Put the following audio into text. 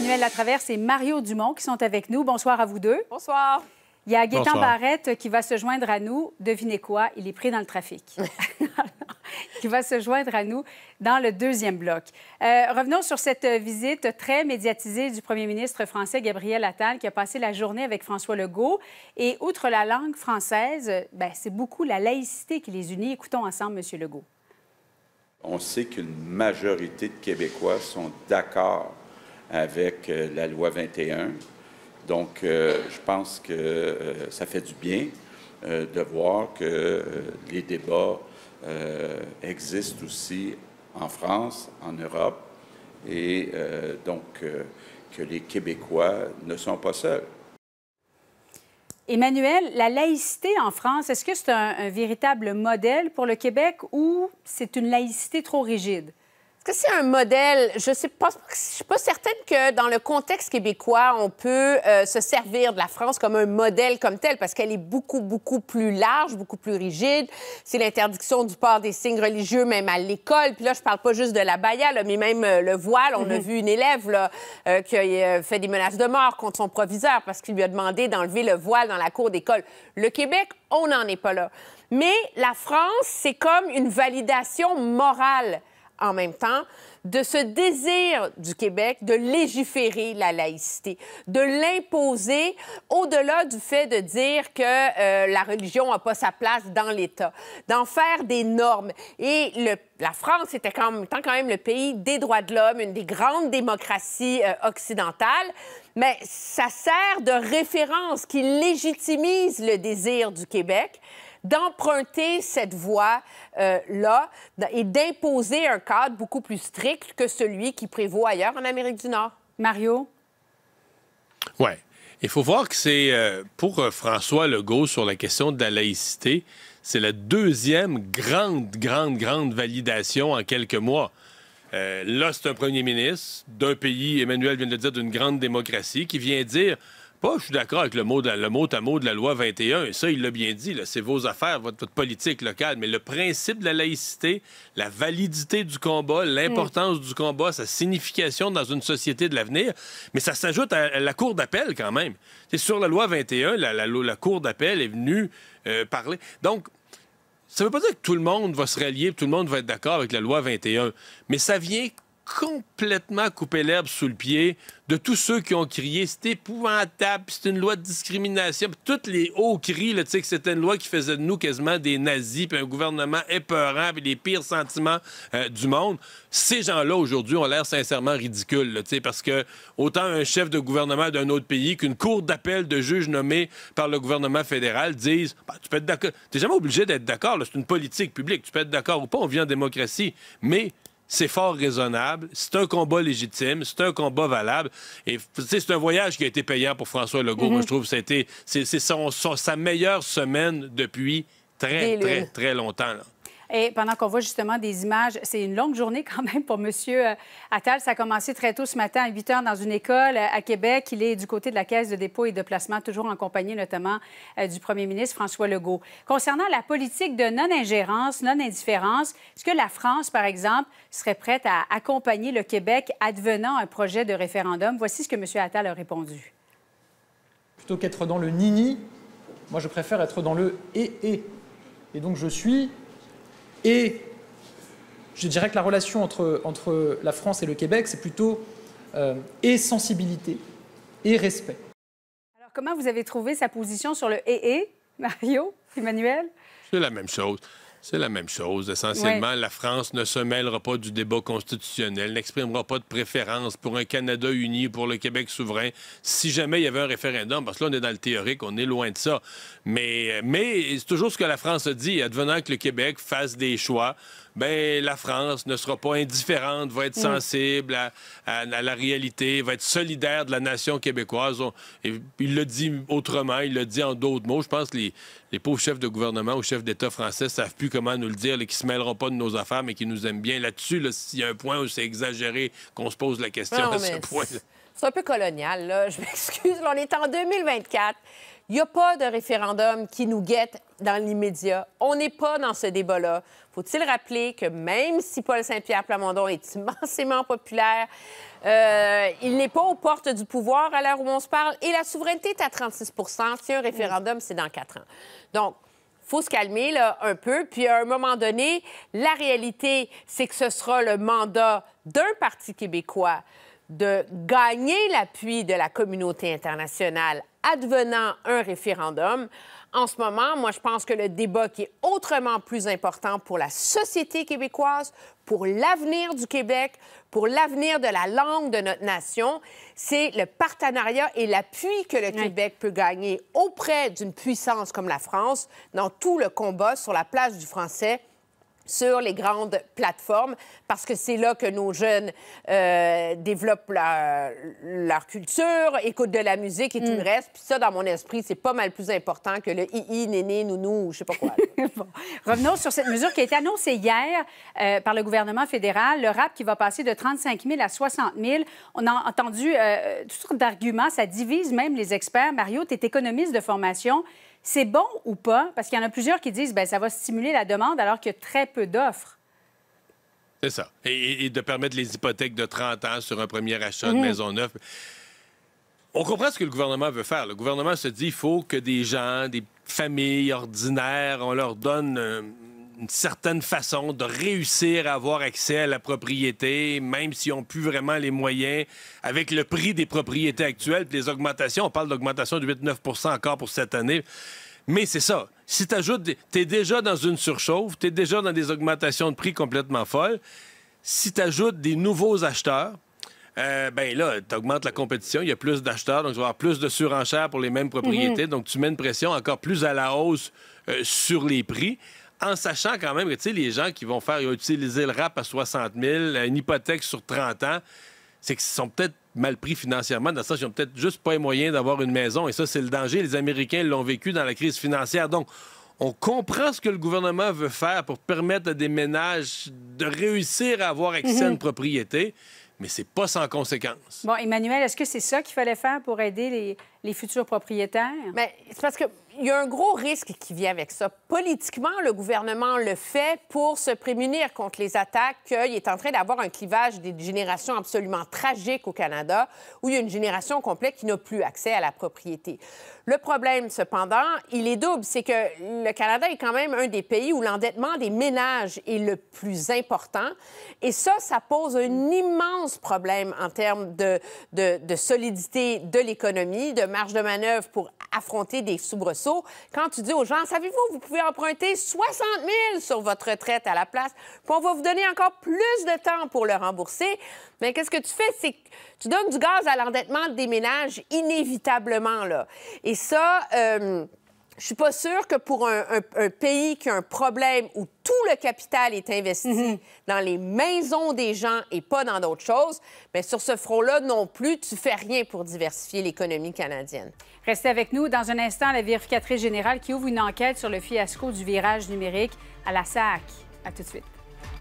Emmanuel Latraverse et Mario Dumont qui sont avec nous. Bonsoir à vous deux. Bonsoir. Il y a Gaétan Barrette qui va se joindre à nous. Devinez quoi? Il est pris dans le trafic. qui va se joindre à nous dans le deuxième bloc. Euh, revenons sur cette visite très médiatisée du premier ministre français Gabriel Attal, qui a passé la journée avec François Legault. Et outre la langue française, ben, c'est beaucoup la laïcité qui les unit. Écoutons ensemble M. Legault. On sait qu'une majorité de Québécois sont d'accord avec euh, la loi 21. Donc, euh, je pense que euh, ça fait du bien de voir que les débats existent aussi en France, en Europe, et donc que les Québécois ne sont pas seuls. Emmanuel, la laïcité en France, est-ce que c'est un, véritable modèle pour le Québec ou c'est une laïcité trop rigide? Est-ce que c'est un modèle? Je ne sais pas, je suis pas certaine que dans le contexte québécois, on peut euh, se servir de la France comme un modèle comme tel, parce qu'elle est beaucoup, beaucoup plus large, beaucoup plus rigide. C'est l'interdiction du port des signes religieux, même à l'école. Puis là, je parle pas juste de la baïa, mais même euh, le voile. On a mhm. vu une élève là, euh, qui a fait des menaces de mort contre son proviseur parce qu'il lui a demandé d'enlever le voile dans la cour d'école. Le Québec, on n'en est pas là. Mais la France, c'est comme une validation morale en même temps de ce désir du Québec de légiférer la laïcité, de l'imposer au-delà du fait de dire que euh, la religion n'a pas sa place dans l'État, d'en faire des normes. Et la France était quand même, quand même le pays des droits de l'homme, une des grandes démocraties euh, occidentales, mais ça sert de référence qui légitimise le désir du Québec d'emprunter cette voie-là euh, et d'imposer un cadre beaucoup plus strict que celui qui prévaut ailleurs en Amérique du Nord. Mario? Oui. Il faut voir que c'est, euh, pour euh, François Legault, sur la question de la laïcité, c'est la deuxième grande, grande, grande validation en quelques mois. Euh, là, c'est un premier ministre d'un pays, Emmanuel vient de le dire, d'une grande démocratie, qui vient dire pas, je suis d'accord avec le mot, le mot à mot de la loi 21, et ça, il l'a bien dit, c'est vos affaires, votre, politique locale, mais le principe de la laïcité, la validité du combat, l'importance mm. du combat, sa signification dans une société de l'avenir, mais ça s'ajoute à, la cour d'appel quand même. C'est sur la loi 21, la, la, cour d'appel est venue euh, parler. Donc, ça ne veut pas dire que tout le monde va se rallier, tout le monde va être d'accord avec la loi 21, mais ça vient complètement coupé l'herbe sous le pied de tous ceux qui ont crié c'est épouvantable, c'est une loi de discrimination, toutes tous les hauts cris que c'était une loi qui faisait de nous quasiment des nazis, puis un gouvernement épeurant, et les pires sentiments euh, du monde. Ces gens-là aujourd'hui ont l'air sincèrement ridicules, parce que autant un chef de gouvernement d'un autre pays qu'une cour d'appel de juges nommés par le gouvernement fédéral disent ben, tu peux être d'accord, t'es jamais obligé d'être d'accord, c'est une politique publique, tu peux être d'accord ou pas, on vit en démocratie, mais c'est fort raisonnable, c'est un combat légitime, c'est un combat valable. Et c'est un voyage qui a été payant pour François Legault. Moi, mhm. je trouve que c'est sa meilleure semaine depuis très, très, très longtemps. Et pendant qu'on voit justement des images, c'est une longue journée quand même pour M. Euh, Attal. Ça a commencé très tôt ce matin à 8 h dans une école euh, à Québec. Il est du côté de la Caisse de dépôt et de placement, toujours en compagnie notamment euh, du premier ministre François Legault. Concernant la politique de non-ingérence, non-indifférence, est-ce que la France, par exemple, serait prête à accompagner le Québec advenant un projet de référendum? Voici ce que M. Attal a répondu. Plutôt qu'être dans le nini, moi je préfère être dans le et-et. Et donc je suis et je dirais que la relation entre, entre la France et le Québec, c'est plutôt euh, et sensibilité et respect. Alors comment vous avez trouvé sa position sur le et, -et Mario, Emmanuel C'est la même chose. C'est la même chose. Essentiellement, la France ne se mêlera pas du débat constitutionnel, n'exprimera pas de préférence pour un Canada uni, pour le Québec souverain, si jamais il y avait un référendum, parce que là, on est dans le théorique, on est loin de ça. Mais, mais c'est toujours ce que la France a dit, advenant que le Québec fasse des choix ben la France ne sera pas indifférente, va être mm. sensible à, la réalité, va être solidaire de la nation québécoise. et, il le dit autrement, il le dit en d'autres mots. Je pense que les, les pauvres chefs de gouvernement ou chefs d'État français savent plus comment nous le dire, qui se mêleront pas de nos affaires, mais qui nous aiment bien. Là-dessus, là, s'il y a un point où c'est exagéré, qu'on se pose la question ah, à ce point. C'est un peu colonial, là. Je m'excuse. On est en 2024. Il n'y a pas de référendum qui nous guette dans l'immédiat. On n'est pas dans ce débat-là. Faut-il rappeler que même si Paul Saint-Pierre Plamondon est immensément populaire, euh, il n'est pas aux portes du pouvoir à l'heure où on se parle et la souveraineté est à 36 Si un référendum, c'est dans quatre ans. Donc, faut se calmer là, un peu. Puis à un moment donné, la réalité, c'est que ce sera le mandat d'un Parti québécois de gagner l'appui de la communauté internationale advenant un référendum. En ce moment, moi, je pense que le débat qui est autrement plus important pour la société québécoise, pour l'avenir du Québec, pour l'avenir de la langue de notre nation, c'est le partenariat et l'appui que le Québec peut gagner auprès d'une puissance comme la France dans tout le combat sur la place du français sur les grandes plateformes parce que c'est là que nos jeunes euh, développent leur, culture, écoutent de la musique et tout le mm. reste. Puis ça, dans mon esprit, c'est pas mal plus important que le i hi, néné, nounou ou je sais pas quoi. Revenons sur cette mesure qui a été annoncée hier euh, par le gouvernement fédéral, le RAP qui va passer de 35 000 à 60 000. On a entendu euh, toutes sortes d'arguments, ça divise même les experts. Mario, tu es économiste de formation. C'est bon ou pas? Parce qu'il y en a plusieurs qui disent, ben ça va stimuler la demande alors qu'il y a très peu d'offres. C'est ça. Et, de permettre les hypothèques de 30 ans sur un premier achat de mhm. maison neuve. On comprend ce que le gouvernement veut faire. Le gouvernement se dit il faut que des gens, des familles ordinaires, on leur donne euh, une certaine façon de réussir à avoir accès à la propriété, même s'ils n'ont plus vraiment les moyens, avec le prix des propriétés actuelles, les augmentations, on parle d'augmentation de 8-9 encore pour cette année. Mais c'est ça. Si tu ajoutes, tu es déjà dans une surchauffe, tu es déjà dans des augmentations de prix complètement folles. Si tu ajoutes des nouveaux acheteurs, euh, ben là, tu augmentes la compétition, il y a plus d'acheteurs, donc tu vas avoir plus de surenchères pour les mêmes mhm. propriétés, donc tu mets une pression encore plus à la hausse euh, sur les prix en sachant quand même que, les gens qui vont faire, utiliser le rap à 60 000, une hypothèque sur 30 ans, c'est qu'ils sont peut-être mal pris financièrement, dans le sens ils n'ont peut-être juste pas les moyens d'avoir une maison. Et ça, c'est le danger. Les Américains l'ont vécu dans la crise financière. Donc, on comprend ce que le gouvernement veut faire pour permettre à des ménages de réussir à avoir accès à une mhm. propriété, mais c'est pas sans conséquence. Bon, Emmanuel, est-ce que c'est ça qu'il fallait faire pour aider les, les futurs propriétaires? Bien, c'est parce que il y a un gros risque qui vient avec ça. Politiquement, le gouvernement le fait pour se prémunir contre les attaques. Qu'il est en train d'avoir un clivage des générations absolument tragique au Canada, où il y a une génération complète qui n'a plus accès à la propriété. Le problème, cependant, il est double. C'est que le Canada est quand même un des pays où l'endettement des ménages est le plus important. Et ça, ça pose un immense problème en termes de, solidité de l'économie, de marge de manœuvre pour affronter des soubresauts. Quand tu dis aux gens, savez-vous, vous pouvez emprunter 60 000 sur votre retraite à la place, puis on va vous donner encore plus de temps pour le rembourser. Mais qu'est-ce que tu fais? C'est que tu donnes du gaz à l'endettement des ménages inévitablement, là. Et ça, je euh, je suis pas sûre que pour un, pays qui a un problème où tout le capital est investi mhm. dans les maisons des gens et pas dans d'autres choses, mais ben, sur ce front-là non plus, tu fais rien pour diversifier l'économie canadienne. Restez avec nous. Dans un instant, la vérificatrice générale qui ouvre une enquête sur le fiasco du virage numérique à la SAC. À tout de suite.